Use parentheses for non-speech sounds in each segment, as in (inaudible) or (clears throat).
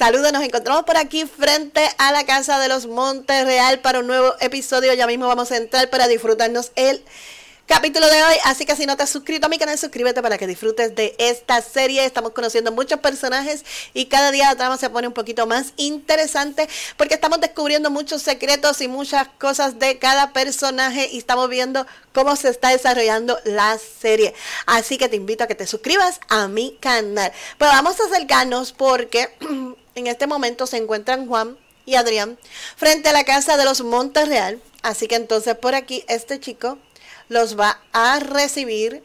Saludos, nos encontramos por aquí frente a la Casa de los Montes Real para un nuevo episodio. Ya mismo vamos a entrar para disfrutarnos el capítulo de hoy. Así que si no te has suscrito a mi canal, suscríbete para que disfrutes de esta serie. Estamos conociendo muchos personajes y cada día la trama se pone un poquito más interesante porque estamos descubriendo muchos secretos y muchas cosas de cada personaje y estamos viendo cómo se está desarrollando la serie. Así que te invito a que te suscribas a mi canal. Pero pues vamos a acercarnos porque (clears throat) En este momento se encuentran Juan y Adrián frente a la casa de los Real. Así que entonces por aquí este chico los va a recibir.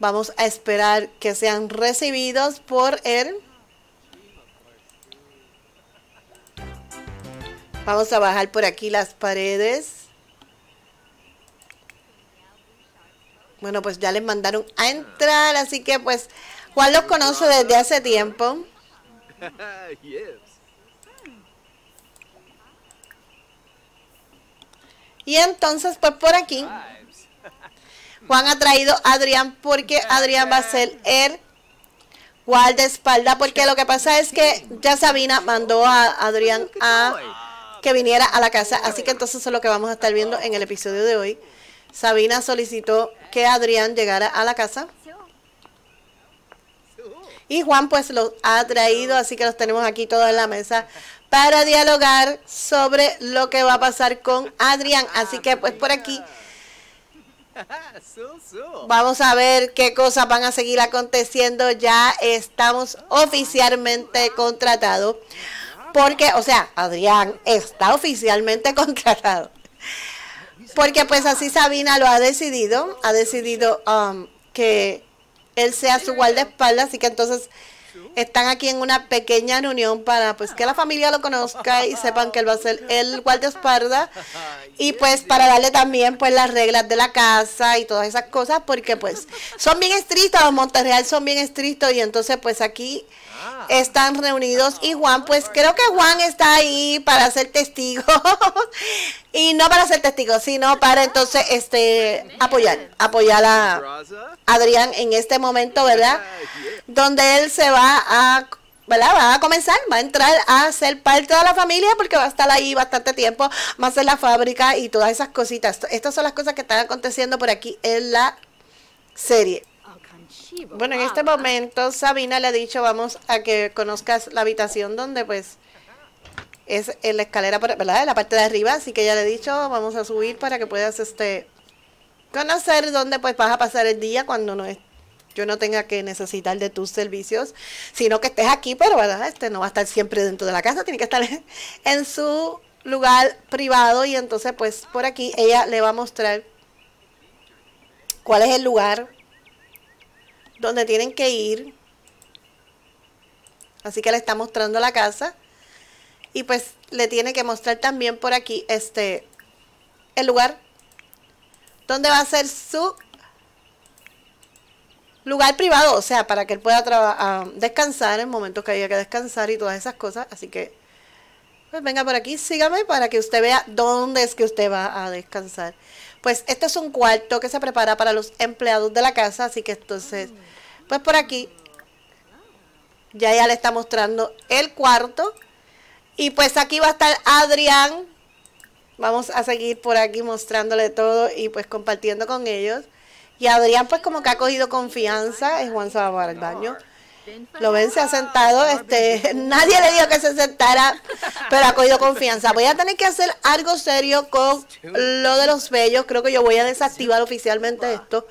Vamos a esperar que sean recibidos por él. Vamos a bajar por aquí las paredes. Bueno, pues ya les mandaron a entrar, así que pues Juan los conoce desde hace tiempo. (laughs) Y entonces, pues por aquí, (laughs) Juan ha traído a Adrián porque Adrián va a ser el espalda porque lo que pasa es que ya Sabina mandó a Adrián a que viniera a la casa, así que entonces eso es lo que vamos a estar viendo en el episodio de hoy. Sabina solicitó que Adrián llegara a la casa y Juan pues los ha traído, así que los tenemos aquí todos en la mesa para dialogar sobre lo que va a pasar con Adrián. Así que pues por aquí vamos a ver qué cosas van a seguir aconteciendo. Ya estamos oficialmente contratados. Porque, o sea, Adrián está oficialmente (laughs) contratado. Porque pues así Sabina lo ha decidido. Ha decidido um, que él sea su guardaespaldas, así que entonces están aquí en una pequeña reunión para pues que la familia lo conozca y sepan que él va a ser el guardaespaldas y pues para darle también pues las reglas de la casa y todas esas cosas porque pues son bien estrictos, los Monterreal son bien estrictos y entonces pues aquí Ah. están reunidos y Juan, pues creo que Juan está ahí para ser testigo (laughs) y no para ser testigo, sino para entonces este apoyar, apoyar a Adrián en este momento, ¿verdad? Donde él se va a ¿verdad? Va a comenzar, va a entrar a ser parte de la familia porque va a estar ahí bastante tiempo, más en la fábrica y todas esas cositas. Estas son las cosas que están aconteciendo por aquí en la serie. Bueno, en ah, este momento Sabina le ha dicho, vamos a que conozcas la habitación donde pues es en la escalera, ¿verdad? la parte de arriba, así que ya le he dicho, vamos a subir para que puedas este conocer dónde pues vas a pasar el día cuando no es, yo no tenga que necesitar de tus servicios, sino que estés aquí, pero ¿verdad? Este no va a estar siempre dentro de la casa, tiene que estar (laughs) en su lugar privado y entonces pues por aquí ella le va a mostrar cuál es el lugar donde tienen que ir. Así que le está mostrando la casa. Y pues le tiene que mostrar también por aquí este el lugar donde va a ser su lugar privado, o sea, para que él pueda ah, descansar en momentos que haya que descansar y todas esas cosas. Así que, pues venga por aquí, sígame para que usted vea dónde es que usted va a descansar. Pues este es un cuarto que se prepara para los empleados de la casa, así que entonces, pues por aquí, ya ella le está mostrando el cuarto. Y pues aquí va a estar Adrián. Vamos a seguir por aquí mostrándole todo y pues compartiendo con ellos. Y Adrián pues como que ha cogido confianza, es Juan Salvador va baño. Lo ven, se ha sentado. Este, (laughs) nadie le dijo que se sentara, pero ha cogido confianza. Voy a tener que hacer algo serio con lo de los bellos. Creo que yo voy a desactivar oficialmente esto.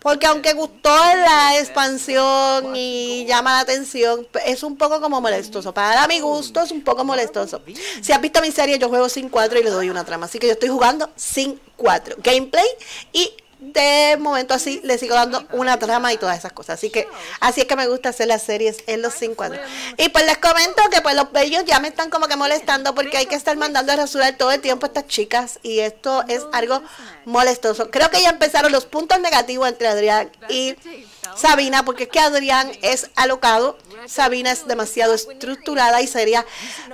Porque aunque gustó la expansión y llama la atención, es un poco como molestoso. Para mi gusto es un poco molestoso. Si has visto mi serie, yo juego sin cuatro y le doy una trama. Así que yo estoy jugando sin cuatro. Gameplay y de momento así le sigo dando una trama y todas esas cosas. Así que así es que me gusta hacer las series en los 50. Y pues les comento que pues los bellos ya me están como que molestando porque hay que estar mandando a rasurar todo el tiempo estas chicas y esto es algo molestoso. Creo que ya empezaron los puntos negativos entre Adrián y Sabina porque es que Adrián es alocado, Sabina es demasiado estructurada y seria,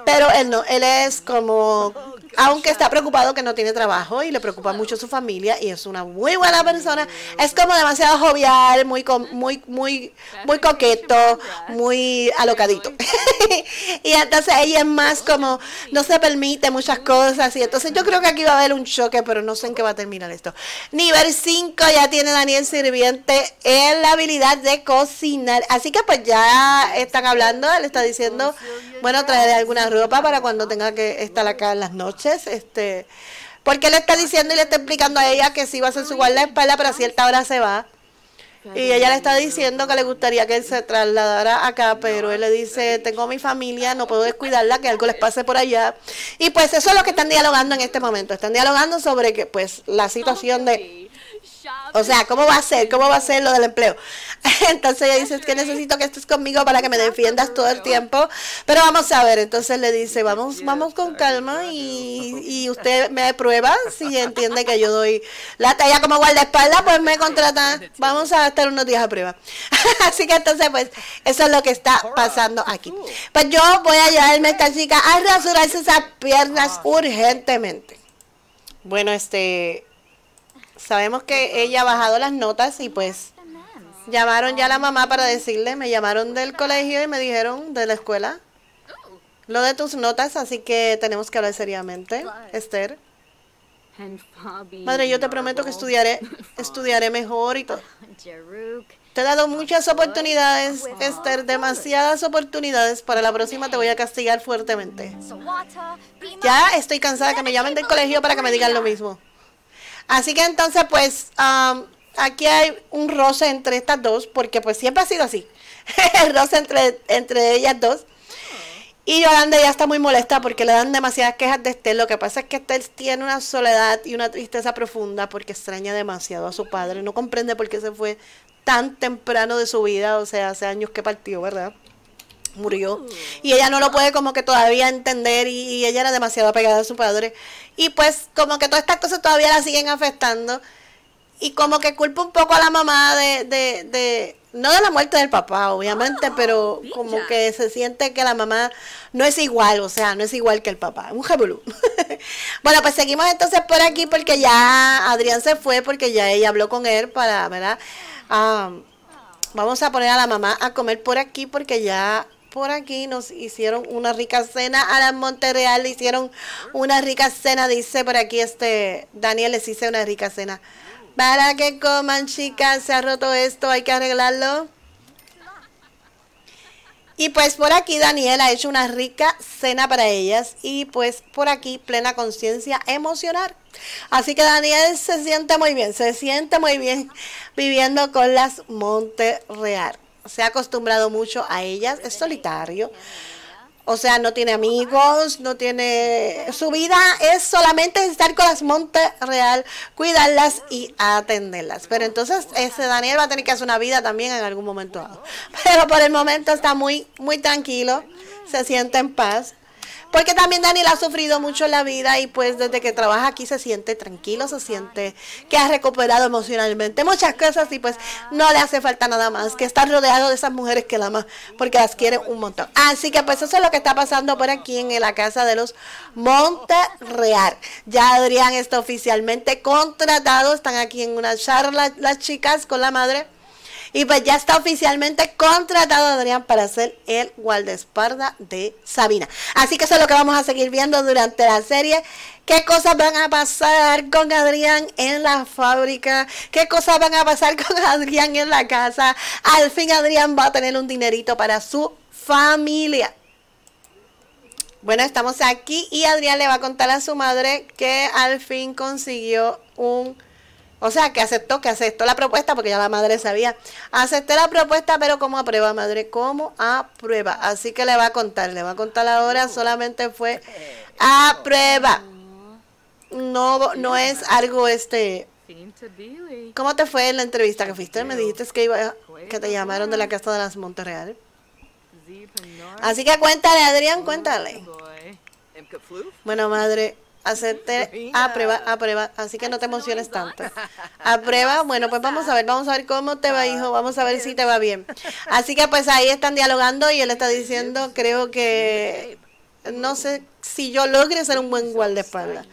pero él no, él es como aunque está preocupado que no tiene trabajo y le preocupa mucho su familia y es una muy buena persona. Es como demasiado jovial, muy muy muy muy coqueto, muy alocadito. (laughs) y entonces ella es más como no se permite muchas cosas y entonces yo creo que aquí va a haber un choque, pero no sé en qué va a terminar esto. Nivel 5 ya tiene Daniel Sirviente en la habilidad de cocinar. Así que pues ya están hablando, le está diciendo, bueno, traeré alguna ropa para cuando tenga que estar acá en las noches este, porque le está diciendo y le está explicando a ella que si va a ser su guardaespaldas, pero a cierta hora se va. Y ella le está diciendo que le gustaría que él se trasladara acá, pero él le dice, tengo mi familia, no puedo descuidarla, que algo les pase por allá. Y pues eso es lo que están dialogando en este momento. Están dialogando sobre que, pues, la ah, situación de o sea, ¿cómo va a ser? ¿Cómo va a ser lo del empleo? (laughs) Entonces ella dice, es que necesito que estés conmigo para que me defiendas todo el tiempo. Pero vamos a ver, entonces le dice, vamos, vamos con calma y, usted me prueba si entiende que yo doy la talla como guardaespaldas, pues me contratan. Vamos a estar unos días a prueba. (laughs) Así que entonces, pues, eso es lo que está pasando aquí. Pues yo voy a llevarme a esta chica a rasurarse esas piernas ah, urgentemente. Bueno, este Sabemos que ella ha bajado las notas y pues llamaron ya a la mamá para decirle, me llamaron del colegio y me dijeron de la escuela lo de tus notas, así que tenemos que hablar seriamente, Esther. Madre, yo te prometo que estudiaré, estudiaré mejor y todo. Te he dado muchas oportunidades, Esther, demasiadas oportunidades. Para la próxima te voy a castigar fuertemente. Ya estoy cansada que me llamen del colegio para que me digan lo mismo. Así que entonces, pues, um, aquí hay un roce entre estas dos, porque pues siempre ha sido así. (laughs) el roce entre, entre ellas dos. Y Yolanda ya está muy molesta porque le dan demasiadas quejas de Estel. Lo que pasa es que Estel tiene una soledad y una tristeza profunda porque extraña demasiado a su padre. No comprende por qué se fue tan temprano de su vida, o sea, hace años que partió, ¿verdad? murió. Y ella no lo puede como que todavía entender y, ella era demasiado apegada a su padre. Y pues como que todas estas cosas todavía la siguen afectando. Y como que culpa un poco a la mamá de, no de la muerte del papá, obviamente, ah, pero como que se siente que la mamá no es igual, o sea, no es igual que el papá. Un jebulú. (laughs) bueno, pues seguimos entonces por aquí porque ya Adrián se fue porque ya ella habló con él para, ¿verdad? Ah, vamos a poner a la mamá a comer por aquí porque ya por aquí, nos hicieron una rica cena. las Monterreal le hicieron una rica cena, dice por aquí este Daniel, les hice una rica cena. Para que coman, chicas, se ha roto esto, hay que arreglarlo. Y pues por aquí Daniel ha hecho una rica cena para ellas y pues por aquí plena conciencia emocional. Así que Daniel se siente muy bien, se siente muy bien viviendo con las Monterreal se ha acostumbrado mucho a ellas, es solitario. O sea, no tiene amigos, no tiene... Su vida es solamente estar con las real cuidarlas y atenderlas. Pero entonces ese Daniel va a tener que hacer una vida también en algún momento (laughs) Pero por el momento está muy, muy tranquilo, se siente en paz. Porque también Daniel ha sufrido mucho en la vida y pues desde que trabaja aquí se siente tranquilo, se siente que ha recuperado emocionalmente muchas cosas y pues no le hace falta nada más que estar rodeado de esas mujeres que la aman porque las quiere un montón. Así que pues eso es lo que está pasando por aquí en la casa de los Monterreal. Ya Adrián está oficialmente contratado, están aquí en una charla las chicas con la madre y pues ya está oficialmente contratado Adrián para ser el guardaespaldas de Sabina. Así que eso es lo que vamos a seguir viendo durante la serie qué cosas van a pasar con Adrián en la fábrica, qué cosas van a pasar con (laughs) Adrián en la casa. Al fin Adrián va a tener un dinerito para su familia. Bueno, estamos aquí y Adrián le va a contar a su madre que al fin consiguió un o sea, que aceptó, que aceptó la propuesta, porque ya la madre sabía. Acepté la propuesta, pero ¿cómo aprueba, madre, ¿Cómo aprueba? Así que le va a contar, le va a contar ahora, solamente fue a prueba. No, no es algo este... ¿Cómo te fue en la entrevista que fuiste? Me dijiste que, iba, que te llamaron de la Casa de las Monterreal. Así que cuéntale, Adrián, cuéntale. Bueno, madre, hacerte a prueba, a prueba, así que no te emociones tanto. A prueba, (laughs) bueno, pues vamos a ver, vamos a ver cómo te va, hijo, vamos a ver si te va bien. Así que pues ahí están dialogando y él está diciendo, creo que no sé si yo logre ser un buen guardaespaldas.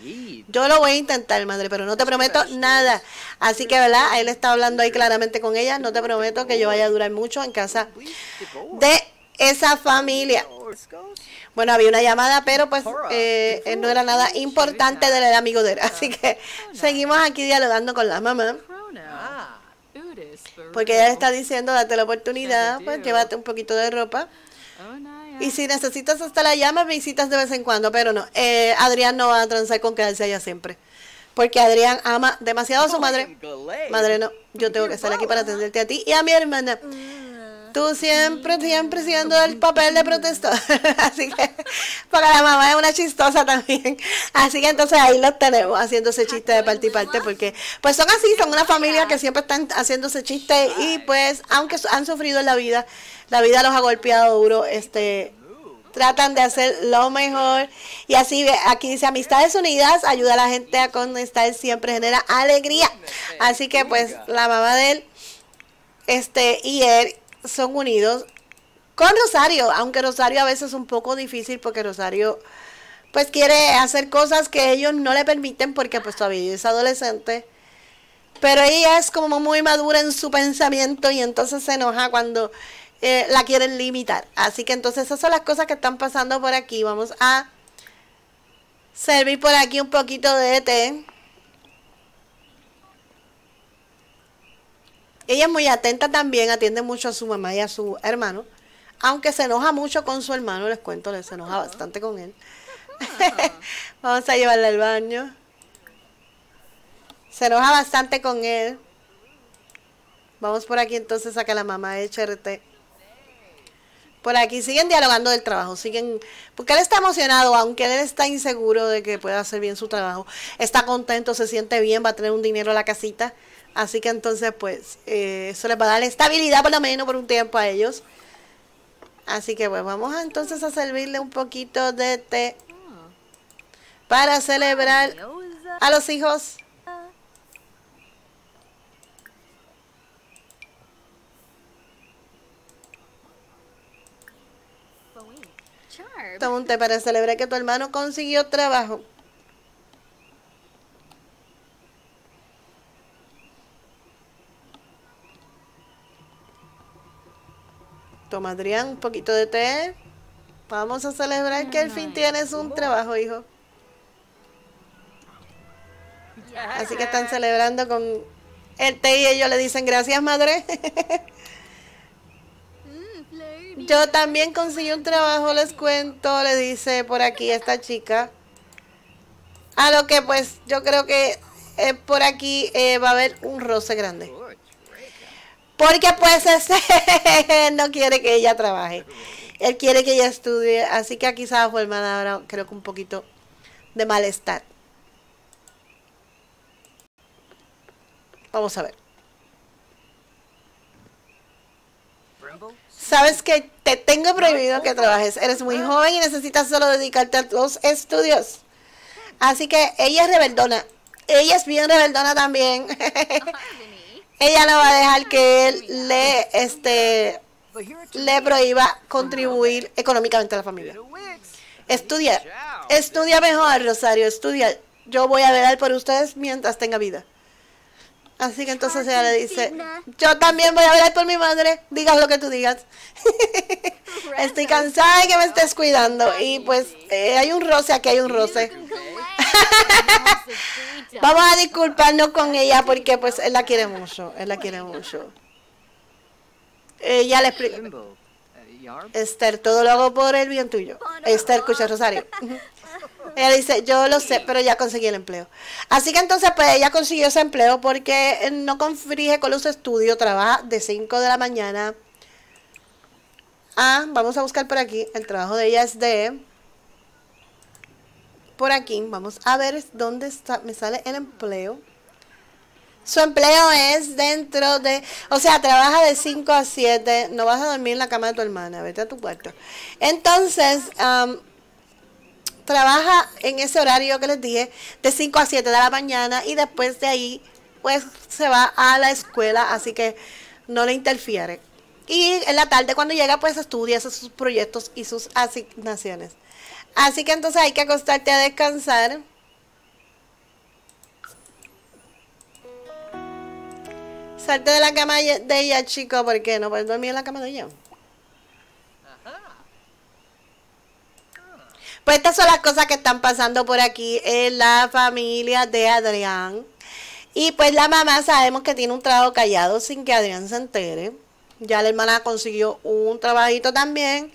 Yo lo voy a intentar, madre, pero no te prometo nada. Así que, ¿verdad? Él está hablando ahí claramente con ella. No te prometo que yo vaya a durar mucho en casa de esa familia. Bueno, había una llamada, pero pues eh, eh, no era nada importante del amigo de él. Así que seguimos aquí dialogando con la mamá. Porque ella está diciendo, date la oportunidad, pues llévate un poquito de ropa. Y si necesitas hasta la llama, visitas de vez en cuando, pero no. Eh, Adrián no va a transar con quedarse allá siempre. Porque Adrián ama demasiado a su madre. Madre, no, yo tengo que estar aquí para atenderte a ti y a mi hermana. Mm. Tú siempre, siempre siendo el papel de protestor. (laughs) Así que, porque la mamá es una chistosa también. Así que entonces ahí los tenemos haciéndose chistes de parte y parte, porque pues son así, son una familia que siempre están haciéndose chistes y pues, aunque han sufrido en la vida, la vida los ha golpeado duro, este tratan de hacer lo mejor. Y así aquí dice Amistades Unidas, ayuda a la gente a conectar, siempre genera alegría. Así que pues la mamá de él, este, y él, son unidos con Rosario, aunque Rosario a veces es un poco difícil porque Rosario pues quiere hacer cosas que ellos no le permiten porque pues todavía es adolescente. Pero ella es como muy madura en su pensamiento y entonces se enoja cuando eh, la quieren limitar. Así que entonces esas son las cosas que están pasando por aquí. Vamos a servir por aquí un poquito de té. Ella es muy atenta también, atiende mucho a su mamá y a su hermano, aunque se enoja mucho con su hermano, les cuento, se enoja bastante con él. (laughs) Vamos a llevarla al baño. Se enoja bastante con él. Vamos por aquí entonces a que la mamá de HRT. Por aquí siguen dialogando del trabajo, siguen, porque él está emocionado, aunque él está inseguro de que pueda hacer bien su trabajo. Está contento, se siente bien, va a tener un dinero a la casita. Así que entonces, pues, eh, eso les va a dar estabilidad por lo menos por un tiempo a ellos. Así que, pues, vamos entonces a servirle un poquito de té para celebrar a los hijos. Toma un té para celebrar que tu hermano consiguió trabajo. Adrián un poquito de té. Vamos a celebrar que al fin tienes un trabajo, hijo. Así que están celebrando con el té y ellos le dicen gracias, madre. Mm, yo también conseguí un trabajo, les cuento, le dice por aquí esta chica. A lo que pues yo creo que eh, por aquí eh, va a haber un roce grande porque pues ese no quiere que ella trabaje. Él quiere que ella estudie, así que aquí se va a formar ahora creo que un poquito de malestar. Vamos a ver. Sabes que te tengo prohibido que trabajes. Eres muy joven y necesitas solo dedicarte a tus estudios. Así que ella es rebeldona. Ella es bien rebeldona también. (laughs) ella no va a dejar que él le, este, le prohíba contribuir económicamente a la familia. Estudia, estudia mejor, Rosario, estudia. Yo voy a velar por ustedes mientras tenga vida. Así que entonces ella le dice, yo también voy a velar por mi madre, digas lo que tú digas. (laughs) Estoy cansada de que me estés cuidando. Y pues eh, hay un roce, aquí hay un roce. (laughs) Vamos a disculparnos con ella porque pues él la quiere mucho, él la quiere mucho. ella le explica eh, Esther, todo lo hago por el bien tuyo. Esther, escucha Rosario. (laughs) Ella dice, yo lo sé, pero ya conseguí el empleo. Así que entonces, pues ella consiguió ese empleo porque eh, no confrige con los estudios, trabaja de 5 de la mañana. Ah, vamos a buscar por aquí. El trabajo de ella es de por aquí. Vamos a ver dónde está, me sale el empleo. Su empleo es dentro de, o sea, trabaja de 5 a 7, no vas a dormir en la cama de tu hermana, vete a tu cuarto. Entonces, um, trabaja en ese horario que les dije, de 5 a 7 de la mañana y después de ahí, pues se va a la escuela, así que no le interfiere. Y en la tarde cuando llega, pues estudia sus proyectos y sus asignaciones. Así que entonces hay que acostarte a descansar. Salte de la cama de ella, chico, porque no puedes dormir en la cama de ella. Pues estas son las cosas que están pasando por aquí en la familia de Adrián. Y pues la mamá sabemos que tiene un trabajo callado sin que Adrián se entere. Ya la hermana consiguió un trabajito también.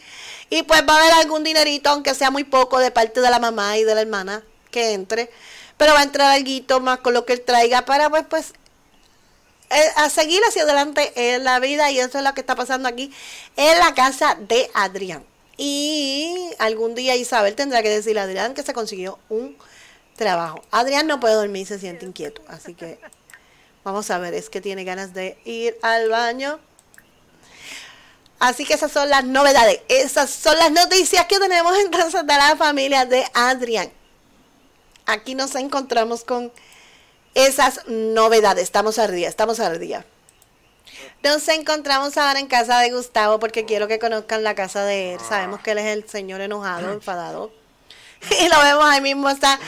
Y pues va a haber algún dinerito, aunque sea muy poco, de parte de la mamá y de la hermana que entre. Pero va a entrar algo más con lo que él traiga para pues, pues eh, a seguir hacia adelante en la vida. Y eso es lo que está pasando aquí en la casa de Adrián. Y algún día Isabel tendrá que decirle a Adrián que se consiguió un trabajo. Adrián no puede dormir, se siente inquieto. Así que vamos a ver, es que tiene ganas de ir al baño. Así que esas son las novedades, esas son las noticias que tenemos entonces de la familia de Adrián. Aquí nos encontramos con esas novedades. Estamos al día, estamos al día. Nos encontramos ahora en casa de Gustavo porque quiero que conozcan la casa de él. Sabemos que él es el señor enojado, enfadado. (laughs) Y lo vemos ahí mismo, está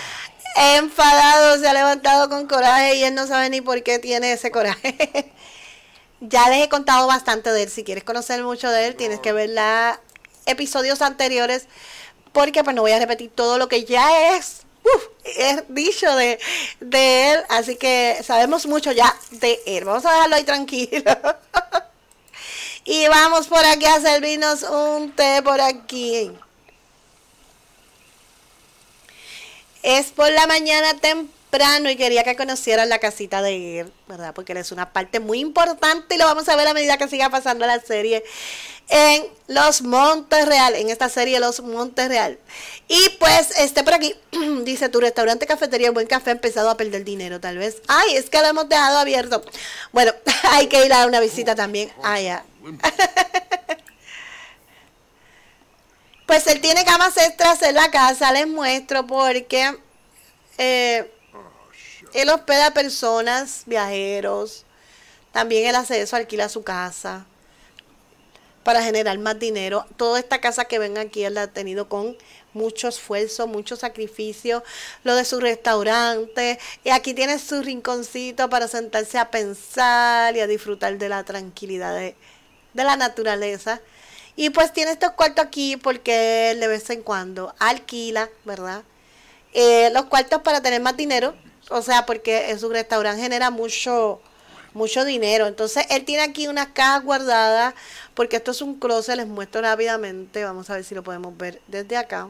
enfadado, se ha levantado con coraje y él no sabe ni por qué tiene ese coraje. (laughs) Ya les he contado bastante de él. Si quieres conocer mucho de él, tienes que ver los episodios anteriores. Porque pues no voy a repetir todo lo que ya es, uf, dicho de, de él. Así que sabemos mucho ya de él. Vamos a dejarlo ahí tranquilo. (laughs) y vamos por aquí a servirnos un té por aquí. Es por la mañana temprano y quería que conocieran la casita de él, ¿verdad? Porque él es una parte muy importante y lo vamos a ver a medida que siga pasando la serie en Los Montes Real, en esta serie Los Montes Real. Y pues, este por aquí, (clears throat) dice, tu restaurante, cafetería, buen café, ha empezado a perder dinero, tal vez. Ay, es que lo hemos dejado abierto. Bueno, (laughs) hay que ir a una visita también allá. (laughs) pues él tiene camas extras en la casa, les muestro, porque... Eh, él hospeda personas, viajeros. También él hace eso, alquila su casa para generar más dinero. Toda esta casa que ven aquí, él la ha tenido con mucho esfuerzo, mucho sacrificio. Lo de su restaurante. Y eh, aquí tiene su rinconcito para sentarse a pensar y a disfrutar de la tranquilidad de, la naturaleza. Y pues tiene estos cuartos aquí porque él de vez en cuando alquila, ¿verdad? Eh, los cuartos para tener más dinero o sea, porque su restaurante genera mucho, mucho dinero. Entonces, él tiene aquí unas cajas guardadas, porque esto es un closet, les muestro rápidamente, vamos a ver si lo podemos ver desde acá.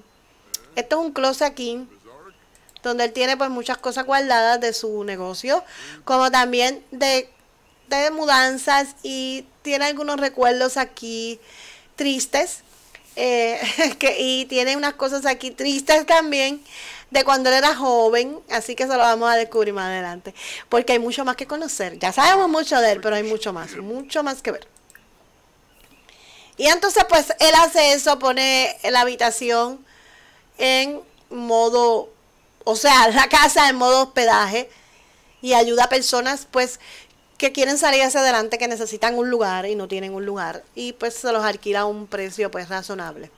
Esto es un closet aquí, donde él tiene pues muchas cosas guardadas de su negocio, como también de, mudanzas y tiene algunos recuerdos aquí tristes. Eh, (laughs) que, y tiene unas cosas aquí tristes también de cuando él era joven, así que se lo vamos a descubrir más adelante, porque hay mucho más que conocer. Ya sabemos mucho de él, pero hay mucho más, mucho más que ver. Y entonces pues él hace eso, pone la habitación en modo, o sea, la casa en modo hospedaje y ayuda a personas pues que quieren salir hacia adelante, que necesitan un lugar y no tienen un lugar y pues se los alquila a un precio pues razonable.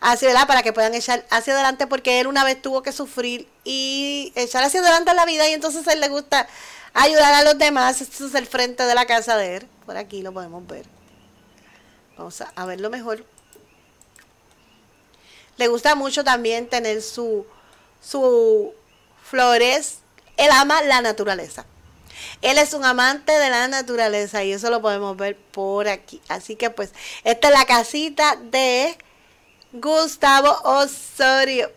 Así, ¿verdad? Para que puedan echar hacia adelante, porque él una vez tuvo que sufrir y echar hacia adelante la vida y entonces a él le gusta ayudar a los demás. Este es el frente de la casa de él. Por aquí lo podemos ver. Vamos a, verlo mejor. Le gusta mucho también tener su, su flores. Él ama la naturaleza. Él es un amante de la naturaleza y eso lo podemos ver por aquí. Así que pues, esta es la casita de Gustavo Osorio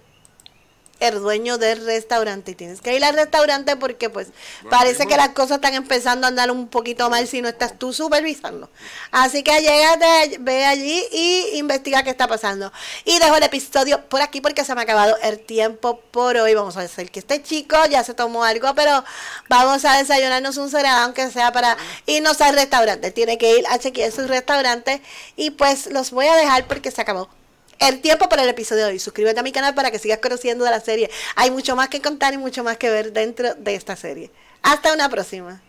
el dueño del restaurante. tienes que ir al restaurante porque pues parece que las cosas están empezando a andar un poquito mal si no estás tú supervisando. Así que llégate, ve allí y investiga qué está pasando. Y dejo el episodio por aquí porque se me ha acabado el tiempo por hoy. Vamos a decir que este chico ya se tomó algo, pero vamos a desayunarnos un cereal, aunque sea para irnos al restaurante. Tiene que ir a chequear su restaurante y pues los voy a dejar porque se acabó el tiempo para el episodio de hoy. Suscríbete a mi canal para que sigas conociendo de la serie. Hay mucho más que contar y mucho más que ver dentro de esta serie. Hasta una próxima.